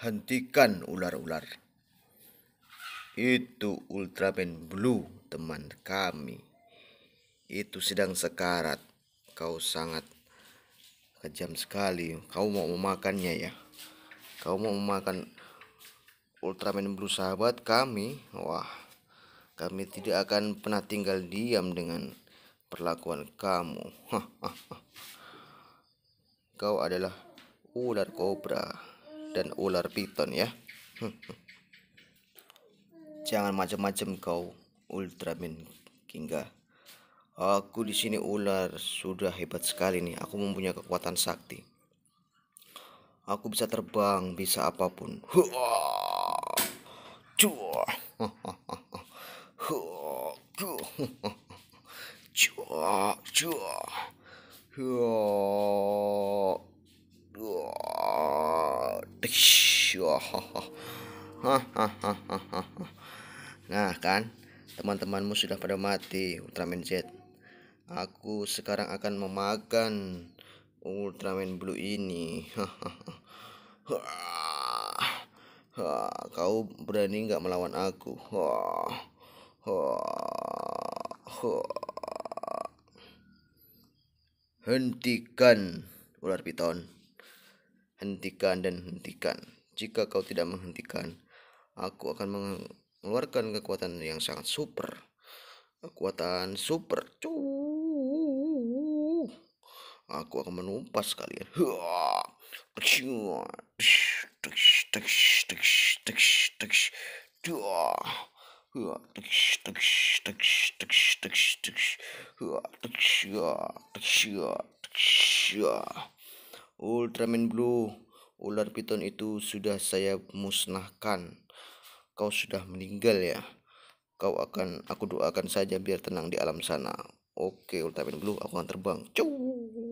hentikan ular-ular. Itu Ultraman Blue, teman kami. Itu sedang sekarat. Kau sangat kejam sekali. Kau mau memakannya ya. Kau mau memakan Ultraman Blue sahabat kami. Wah, kami tidak akan pernah tinggal diam dengan perlakuan kamu. Kau adalah ular kobra dan ular piton ya. Jangan macam-macam kau Ultraman Kingga. Aku di sini ular sudah hebat sekali nih. Aku mempunyai kekuatan sakti. Aku bisa terbang, bisa apapun. Cua, Nah kan Teman-temanmu sudah pada mati Ultraman Z Aku sekarang akan memakan Ultraman Blue ini Kau berani nggak melawan aku Hentikan ular piton hentikan dan hentikan. Jika kau tidak menghentikan, aku akan mengeluarkan kekuatan yang sangat super. Kekuatan super. Cuuu. Aku akan menumpas kalian. Ultraman Blue, ular piton itu sudah saya musnahkan. Kau sudah meninggal ya. Kau akan aku doakan saja biar tenang di alam sana. Oke, Ultraman Blue, aku akan terbang. Cuuu.